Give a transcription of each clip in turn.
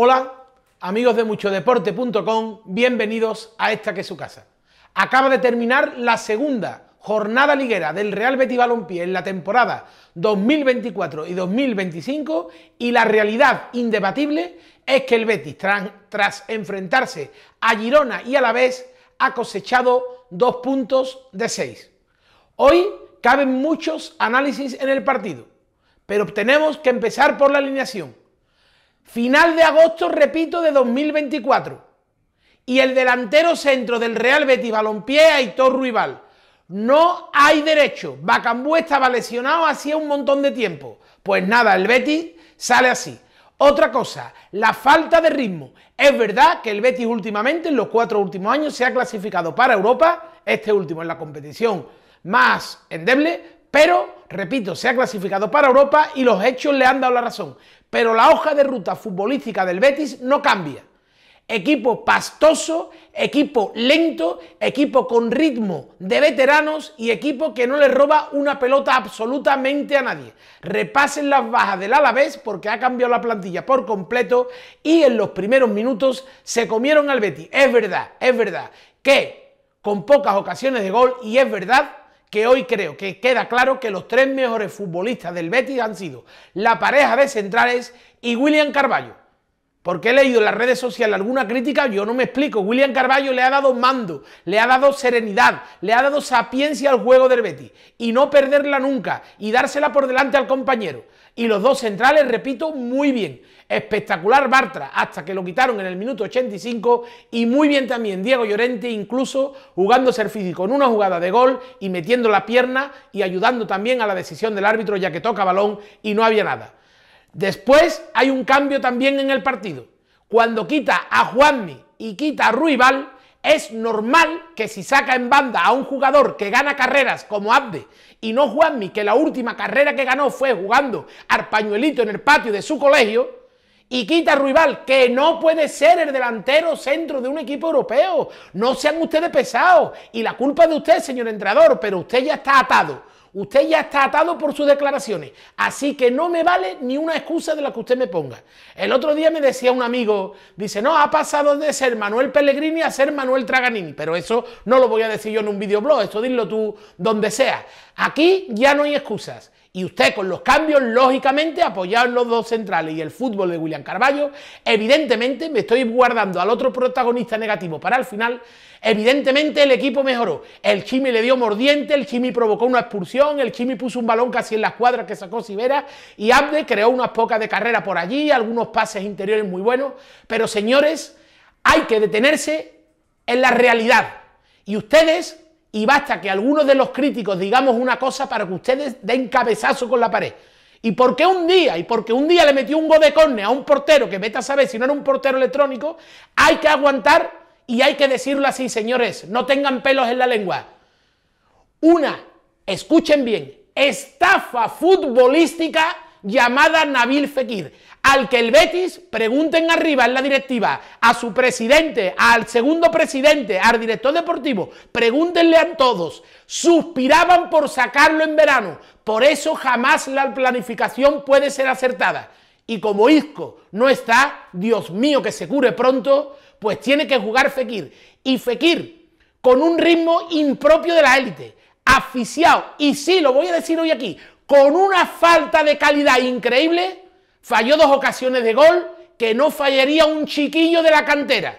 Hola, amigos de muchodeporte.com, bienvenidos a esta que es su casa. Acaba de terminar la segunda jornada liguera del Real Betis Balompié en la temporada 2024 y 2025 y la realidad indebatible es que el Betis tras, enfrentarse a Girona y a la vez ha cosechado dos puntos de seis. Hoy caben muchos análisis en el partido, pero tenemos que empezar por la alineación Final de agosto, repito, de 2024. Y el delantero centro del Real Betis Balompié, Aitor Ruibal. No hay derecho. Bacambú estaba lesionado hacía un montón de tiempo. Pues nada, el Betis sale así. Otra cosa, la falta de ritmo. Es verdad que el Betis últimamente, en los cuatro últimos años, se ha clasificado para Europa, este último en la competición más endeble, pero repito, se ha clasificado para Europa y los hechos le han dado la razón. Pero la hoja de ruta futbolística del Betis no cambia. Equipo pastoso, equipo lento, equipo con ritmo de veteranos y equipo que no le roba una pelota absolutamente a nadie. Repasen las bajas del Alavés porque ha cambiado la plantilla por completo y en los primeros minutos se comieron al Betis. Es verdad, es verdad que con pocas ocasiones de gol y es verdad que hoy creo que queda claro que los tres mejores futbolistas del Betis han sido la pareja de centrales y William Carballo. Porque he leído en las redes sociales alguna crítica, yo no me explico. William Carballo le ha dado mando, le ha dado serenidad, le ha dado sapiencia al juego del Betis. Y no perderla nunca y dársela por delante al compañero y los dos centrales, repito, muy bien. Espectacular Bartra hasta que lo quitaron en el minuto 85 y muy bien también Diego Llorente incluso jugando el físico en una jugada de gol y metiendo la pierna y ayudando también a la decisión del árbitro ya que toca balón y no había nada. Después hay un cambio también en el partido. Cuando quita a Juanmi y quita a Ruibal, es normal que si saca en banda a un jugador que gana carreras como Abde y no Juanmi, que la última carrera que ganó fue jugando al pañuelito en el patio de su colegio, y quita a Ruibal, que no puede ser el delantero centro de un equipo europeo. No sean ustedes pesados. Y la culpa es de usted, señor entrenador, pero usted ya está atado Usted ya está atado por sus declaraciones, así que no me vale ni una excusa de la que usted me ponga. El otro día me decía un amigo, dice, no, ha pasado de ser Manuel Pellegrini a ser Manuel Traganini, pero eso no lo voy a decir yo en un videoblog, esto dilo tú donde sea. Aquí ya no hay excusas. Y usted con los cambios, lógicamente, apoyado en los dos centrales y el fútbol de William Carballo, evidentemente, me estoy guardando al otro protagonista negativo para el final, evidentemente el equipo mejoró. El Chimi le dio mordiente, el Chimi provocó una expulsión, el Chimi puso un balón casi en la cuadras que sacó Sivera y Abde creó unas pocas de carrera por allí, algunos pases interiores muy buenos. Pero señores, hay que detenerse en la realidad. Y ustedes y basta que algunos de los críticos digamos una cosa para que ustedes den cabezazo con la pared. ¿Y por qué un día? Y porque un día le metió un gol a un portero que vete a saber si no era un portero electrónico, hay que aguantar y hay que decirlo así, señores, no tengan pelos en la lengua. Una, escuchen bien, estafa futbolística llamada Nabil Fekir al que el Betis pregunten arriba en la directiva, a su presidente, al segundo presidente, al director deportivo, pregúntenle a todos. Suspiraban por sacarlo en verano, por eso jamás la planificación puede ser acertada. Y como Isco no está, Dios mío que se cure pronto, pues tiene que jugar Fekir. Y Fekir con un ritmo impropio de la élite, asfixiado, y sí, lo voy a decir hoy aquí, con una falta de calidad increíble Falló dos ocasiones de gol que no fallaría un chiquillo de la cantera.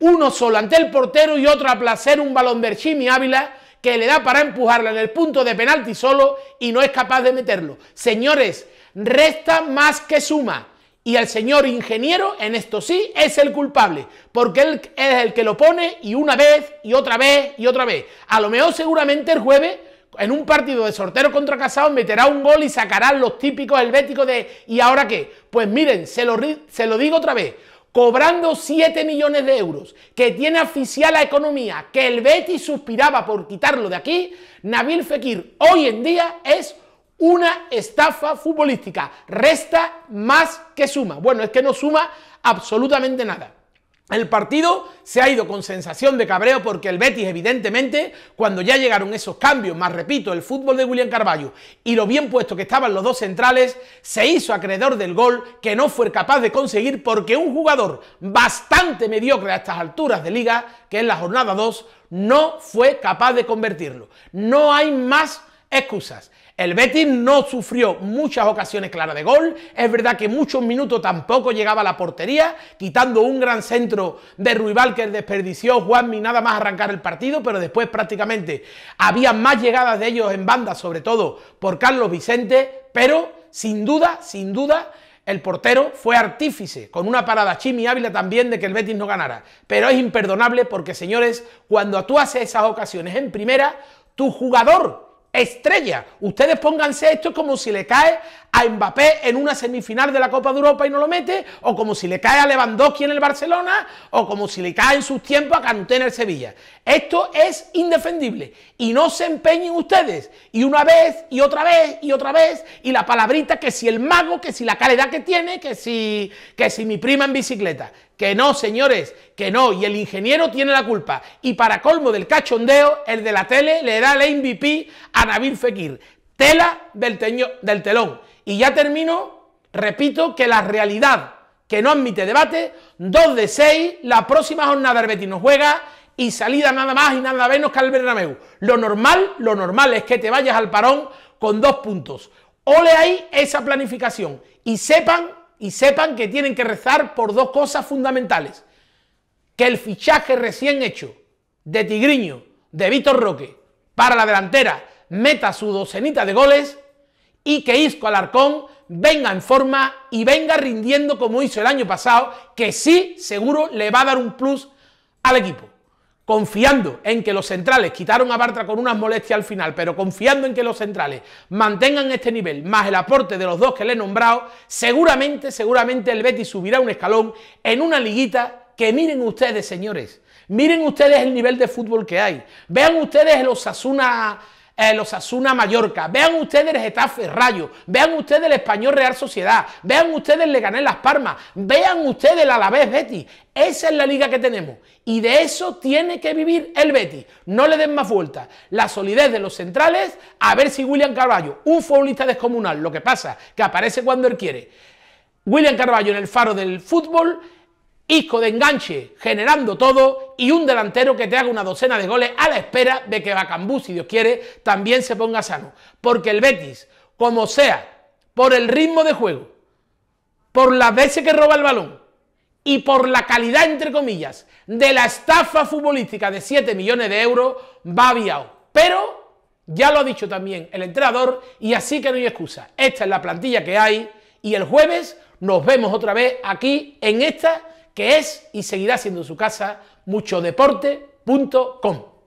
Uno solo ante el portero y otro a placer un balón de Chimi Ávila que le da para empujarla en el punto de penalti solo y no es capaz de meterlo. Señores, resta más que suma. Y el señor ingeniero en esto sí es el culpable, porque él es el que lo pone y una vez y otra vez y otra vez. A lo mejor seguramente el jueves en un partido de sortero contra Casado meterá un gol y sacará los típicos helvéticos de ¿y ahora qué? Pues miren, se lo, digo otra vez, cobrando 7 millones de euros, que tiene oficial la economía, que el Betis suspiraba por quitarlo de aquí, Nabil Fekir hoy en día es una estafa futbolística, resta más que suma. Bueno, es que no suma absolutamente nada. El partido se ha ido con sensación de cabreo porque el Betis, evidentemente, cuando ya llegaron esos cambios, más repito, el fútbol de William Carballo y lo bien puesto que estaban los dos centrales, se hizo acreedor del gol que no fue capaz de conseguir porque un jugador bastante mediocre a estas alturas de liga, que es la jornada 2, no fue capaz de convertirlo. No hay más excusas. El Betis no sufrió muchas ocasiones claras de gol. Es verdad que muchos minutos tampoco llegaba a la portería, quitando un gran centro de Ruibal que desperdició Juanmi nada más arrancar el partido, pero después prácticamente había más llegadas de ellos en banda, sobre todo por Carlos Vicente, pero sin duda, sin duda, el portero fue artífice, con una parada y Ávila también de que el Betis no ganara. Pero es imperdonable porque, señores, cuando tú haces esas ocasiones en primera, tu jugador estrella. Ustedes pónganse esto como si le cae a Mbappé en una semifinal de la Copa de Europa y no lo mete, o como si le cae a Lewandowski en el Barcelona, o como si le cae en sus tiempos a Canté en el Sevilla. Esto es indefendible y no se empeñen ustedes. Y una vez y otra vez y otra vez y la palabrita que si el mago, que si la calidad que tiene, que si que si mi prima en bicicleta. Que no, señores, que no. Y el ingeniero tiene la culpa. Y para colmo del cachondeo, el de la tele le da el MVP a Nabil Fekir. Tela del, telón. Y ya termino, repito que la realidad que no admite debate, 2 de 6, la próxima jornada el Betis no juega y salida nada más y nada menos que al Bernabéu. Lo normal, lo normal es que te vayas al parón con dos puntos. Ole ahí esa planificación y sepan y sepan que tienen que rezar por dos cosas fundamentales. Que el fichaje recién hecho de Tigriño, de Víctor Roque, para la delantera, meta su docenita de goles y que Isco Alarcón venga en forma y venga rindiendo como hizo el año pasado, que sí, seguro le va a dar un plus al equipo confiando en que los centrales, quitaron a Bartra con unas molestias al final, pero confiando en que los centrales mantengan este nivel, más el aporte de los dos que le he nombrado, seguramente, seguramente el Betis subirá un escalón en una liguita que miren ustedes, señores, miren ustedes el nivel de fútbol que hay, vean ustedes los Asuna eh, los Asuna Mallorca, vean ustedes el Getafe Rayo, vean ustedes el Español Real Sociedad, vean ustedes el Leganés Las Palmas, vean ustedes el Alavés Betis. Esa es la liga que tenemos y de eso tiene que vivir el Betis. No le den más vueltas. La solidez de los centrales, a ver si William Carballo, un futbolista descomunal, lo que pasa, que aparece cuando él quiere. William Carballo en el faro del fútbol Isco de enganche generando todo y un delantero que te haga una docena de goles a la espera de que Bacambú, si Dios quiere, también se ponga sano. Porque el Betis, como sea, por el ritmo de juego, por las veces que roba el balón y por la calidad, entre comillas, de la estafa futbolística de 7 millones de euros, va aviado. Pero ya lo ha dicho también el entrenador y así que no hay excusa. Esta es la plantilla que hay y el jueves nos vemos otra vez aquí en esta que es y seguirá siendo su casa muchodeporte.com.